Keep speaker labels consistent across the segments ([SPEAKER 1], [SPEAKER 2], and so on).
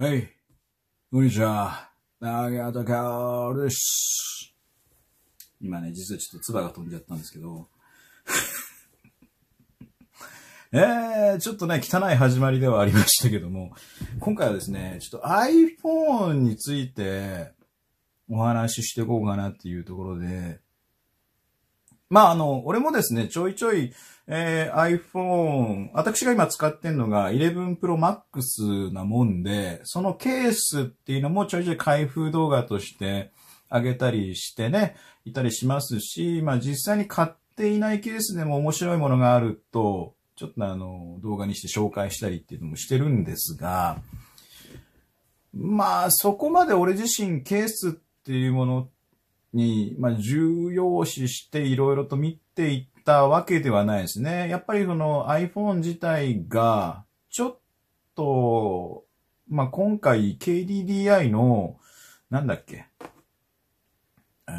[SPEAKER 1] はい。こんにちは。長田かおです。今ね、実はちょっと唾が飛んじゃったんですけど。えー、ちょっとね、汚い始まりではありましたけども、今回はですね、ちょっと iPhone についてお話ししていこうかなっていうところで、まあ、あの、俺もですね、ちょいちょい、えー、iPhone、私が今使ってるのが11 Pro Max なもんで、そのケースっていうのもちょいちょい開封動画としてあげたりしてね、いたりしますし、まあ実際に買っていないケースでも面白いものがあると、ちょっとあの、動画にして紹介したりっていうのもしてるんですが、まあ、そこまで俺自身ケースっていうものってに、まあ、重要視していろいろと見ていったわけではないですね。やっぱりその iPhone 自体が、ちょっと、まあ、今回 KDDI の、なんだっけ、えー、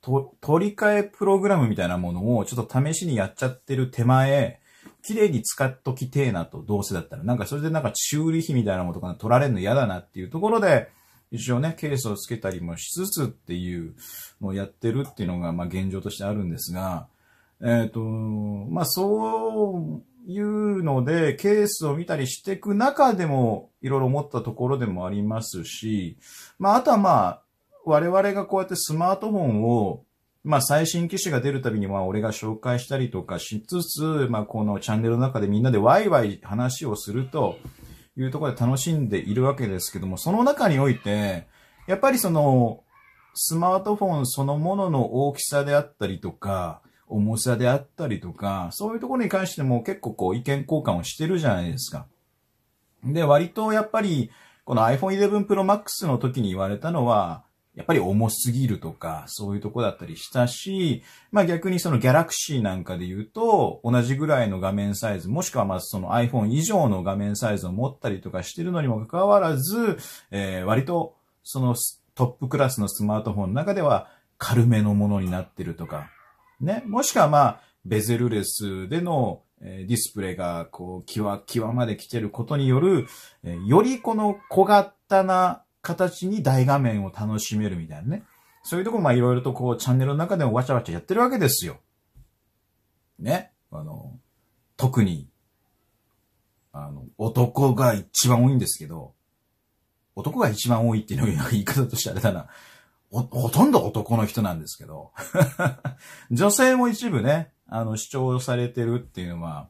[SPEAKER 1] と、取り替えプログラムみたいなものをちょっと試しにやっちゃってる手前、綺麗に使っときてえなと、どうせだったら。なんかそれでなんか修理費みたいなものとか取られるの嫌だなっていうところで、一応ね、ケースをつけたりもしつつっていうのをやってるっていうのが、まあ現状としてあるんですが、えっ、ー、と、まあそういうので、ケースを見たりしていく中でも、いろいろ思ったところでもありますし、まああとはまあ、我々がこうやってスマートフォンを、まあ最新機種が出るたびにまあ俺が紹介したりとかしつつ、まあこのチャンネルの中でみんなでワイワイ話をすると、いうところで楽しんでいるわけですけども、その中において、やっぱりその、スマートフォンそのものの大きさであったりとか、重さであったりとか、そういうところに関しても結構こう意見交換をしてるじゃないですか。で、割とやっぱり、この iPhone 11 Pro Max の時に言われたのは、やっぱり重すぎるとか、そういうとこだったりしたし、まあ逆にそのギャラクシーなんかで言うと、同じぐらいの画面サイズ、もしくはまあその iPhone 以上の画面サイズを持ったりとかしてるのにもかかわらず、えー、割とそのトップクラスのスマートフォンの中では軽めのものになってるとか、ね、もしくはまあベゼルレスでのディスプレイがこう、際、際まで来てることによる、よりこの小型な形に大画面を楽しめるみたいなね。そういうとこまあいろいろとこうチャンネルの中でもわちゃわちゃやってるわけですよ。ね。あの、特に、あの、男が一番多いんですけど、男が一番多いっていうのが言い方としてあれだな。ほ、ほとんど男の人なんですけど。女性も一部ね、あの、視聴されてるっていうのは、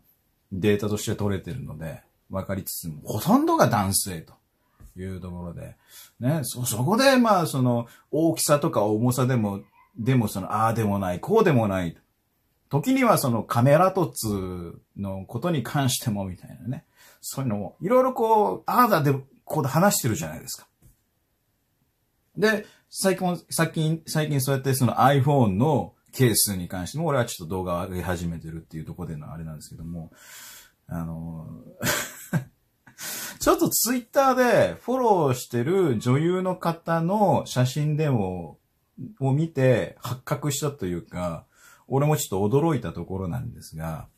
[SPEAKER 1] データとして取れてるので、わかりつつも、ほとんどが男性と。いうところで、ね、そ、そこで、まあ、その、大きさとか重さでも、でもその、ああでもない、こうでもない。時にはそのカメラ凸のことに関してもみたいなね。そういうのも、いろいろこう、ああだで、こうで話してるじゃないですか。で、最近、最近、最近そうやってその iPhone のケースに関しても、俺はちょっと動画を上げ始めてるっていうところでのあれなんですけども、あのちょっとツイッターでフォローしてる女優の方の写真でも、を見て発覚したというか、俺もちょっと驚いたところなんですが、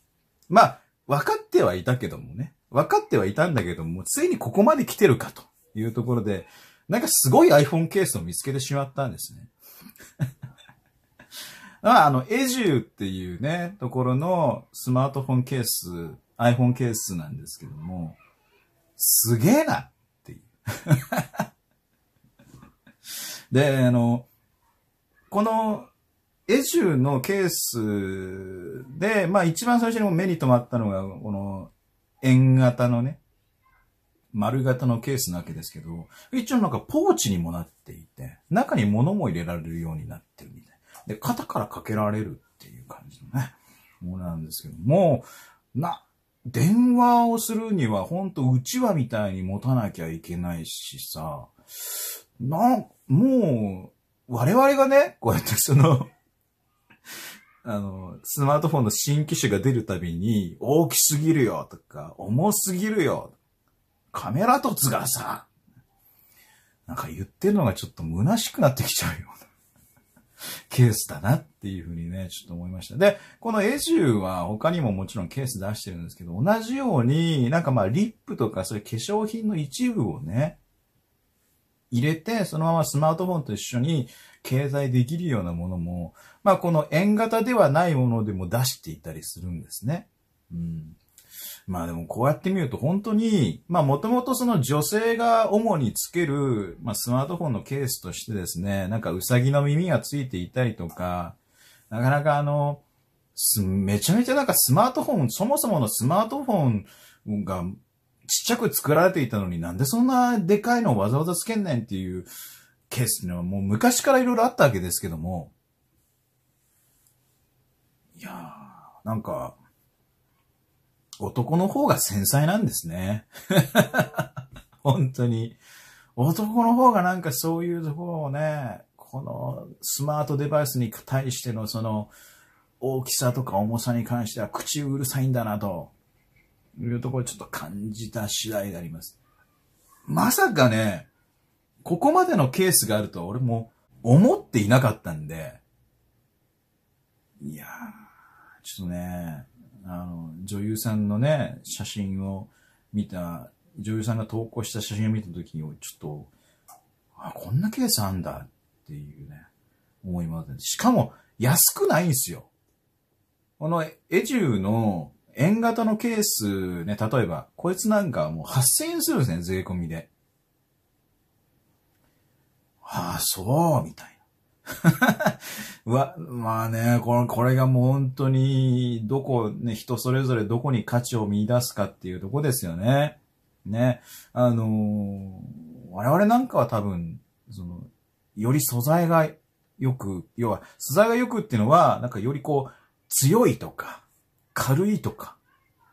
[SPEAKER 1] まあ、分かってはいたけどもね、分かってはいたんだけども、ついにここまで来てるかというところで、なんかすごい iPhone ケースを見つけてしまったんですね。まあ、あの、エジューっていうね、ところのスマートフォンケース、iPhone ケースなんですけども、すげえなっていう。で、あの、この、エジュのケースで、まあ一番最初に目に留まったのが、この円型のね、丸型のケースなわけですけど、一応なんかポーチにもなっていて、中に物も入れられるようになってるみたい。で、肩からかけられるっていう感じのね、ものなんですけども、な、電話をするには、ほんと、うちわみたいに持たなきゃいけないしさ、な、もう、我々がね、こうやってその あの、スマートフォンの新機種が出るたびに、大きすぎるよとか、重すぎるよ。カメラ突がさ、なんか言ってるのがちょっと虚しくなってきちゃうよケースだなっていうふうにね、ちょっと思いました。で、このエジューは他にももちろんケース出してるんですけど、同じように、なんかまあリップとかそういう化粧品の一部をね、入れて、そのままスマートフォンと一緒に経済できるようなものも、まあこの円型ではないものでも出していたりするんですね。うん。まあでもこうやって見ると本当に、まあもともとその女性が主につける、まあスマートフォンのケースとしてですね、なんかうさぎの耳がついていたりとか、なかなかあの、めちゃめちゃなんかスマートフォン、そもそものスマートフォンがちっちゃく作られていたのになんでそんなでかいのをわざわざつけんねんっていうケースっていうのはもう昔からいろいろあったわけですけども、いやー、なんか、男の方が繊細なんですね。本当に。男の方がなんかそういうところをね、このスマートデバイスに対してのその大きさとか重さに関しては口うるさいんだなというところをちょっと感じた次第であります。まさかね、ここまでのケースがあると俺も思っていなかったんで、いやー、ちょっとね、あの、女優さんのね、写真を見た、女優さんが投稿した写真を見た時に、ちょっと、あ、こんなケースあんだっていうね、思いまで。しかも、安くないんですよ。この、エジューの円型のケースね、例えば、こいつなんかもう8000円するんですね、税込みで。ああ、そう、みたいな。わ、まあね、これ、これがもう本当に、どこ、ね、人それぞれどこに価値を見出すかっていうとこですよね。ね。あのー、我々なんかは多分、その、より素材がよく、要は、素材がよくっていうのは、なんかよりこう、強いとか、軽いとか、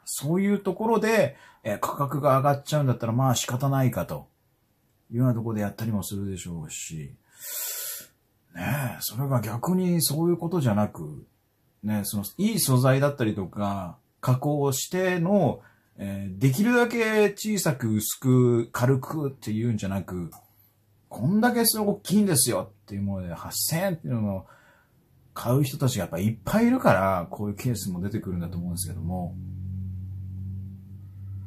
[SPEAKER 1] そういうところで、え価格が上がっちゃうんだったら、まあ仕方ないかと、いうようなところでやったりもするでしょうし、ねえ、それが逆にそういうことじゃなく、ね、その、いい素材だったりとか、加工しての、えー、できるだけ小さく薄く軽くっていうんじゃなく、こんだけすごい大きいんですよっていうもので、8000円っていうのを買う人たちがやっぱいっぱいいるから、こういうケースも出てくるんだと思うんですけども、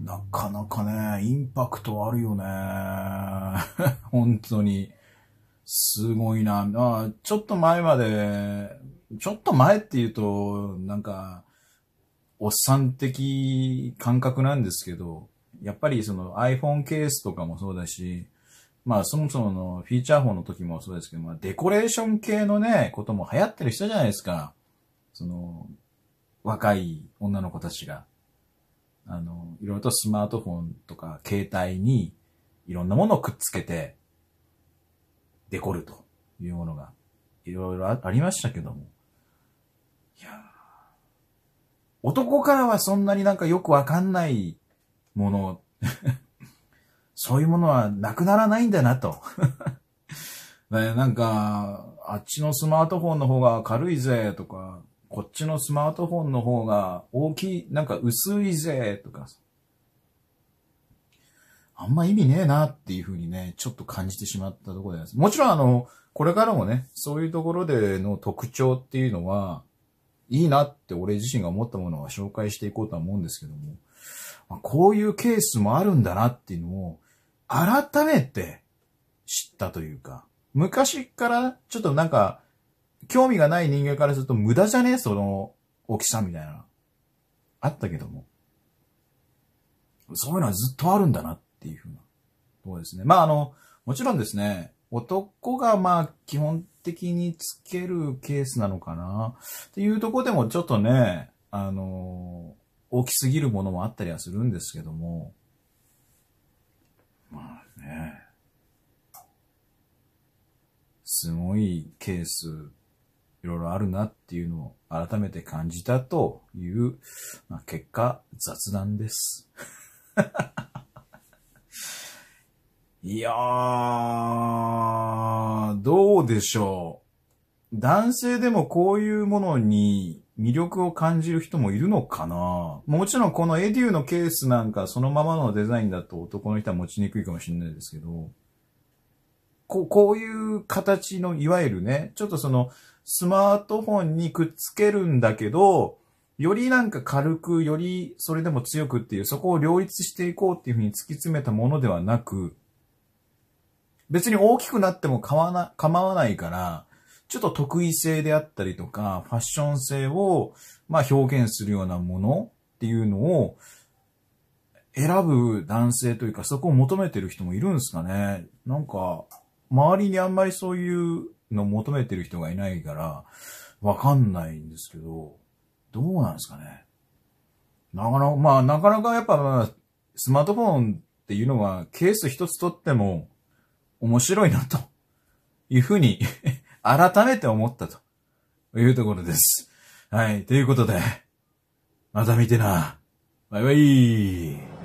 [SPEAKER 1] なかなかね、インパクトあるよね。本当に。すごいな。あちょっと前まで、ちょっと前って言うと、なんか、おっさん的感覚なんですけど、やっぱりその iPhone ケースとかもそうだし、まあそもそものフィーチャーフォンの時もそうですけど、まあデコレーション系のね、ことも流行ってる人じゃないですか。その、若い女の子たちが。あの、いろいろとスマートフォンとか携帯にいろんなものをくっつけて、デコルというものが、いろいろありましたけども。いや男からはそんなになんかよくわかんないもの、そういうものはなくならないんだなと。ね、なんか、あっちのスマートフォンの方が軽いぜとか、こっちのスマートフォンの方が大きい、なんか薄いぜとか、あんま意味ねえなっていうふうにね、ちょっと感じてしまったところです。もちろんあの、これからもね、そういうところでの特徴っていうのは、いいなって俺自身が思ったものは紹介していこうとは思うんですけども、まあ、こういうケースもあるんだなっていうのを、改めて知ったというか、昔からちょっとなんか、興味がない人間からすると無駄じゃねえその大きさみたいな。あったけども。そういうのはずっとあるんだなっっていうふうなところですね。まあ、あの、もちろんですね、男がまあ基本的につけるケースなのかなっていうとこでもちょっとね、あの大きすぎるものもあったりはするんですけども。まあね。すごいケース、いろいろあるなっていうのを改めて感じたという、まあ、結果、雑談です。いやー、どうでしょう。男性でもこういうものに魅力を感じる人もいるのかなもちろんこのエデューのケースなんかそのままのデザインだと男の人は持ちにくいかもしれないですけど、ここういう形の、いわゆるね、ちょっとその、スマートフォンにくっつけるんだけど、よりなんか軽く、よりそれでも強くっていう、そこを両立していこうっていうふうに突き詰めたものではなく、別に大きくなっても構わな構わないから、ちょっと得意性であったりとか、ファッション性を、まあ、表現するようなものっていうのを、選ぶ男性というか、そこを求めてる人もいるんですかね。なんか、周りにあんまりそういうの求めてる人がいないから、わかんないんですけど、どうなんですかね。なかなか、まあ、なかなかやっぱ、スマートフォンっていうのは、ケース一つ取っても、面白いなというふうに 改めて思ったというところです。はい。ということで、また見てな。バイバイ。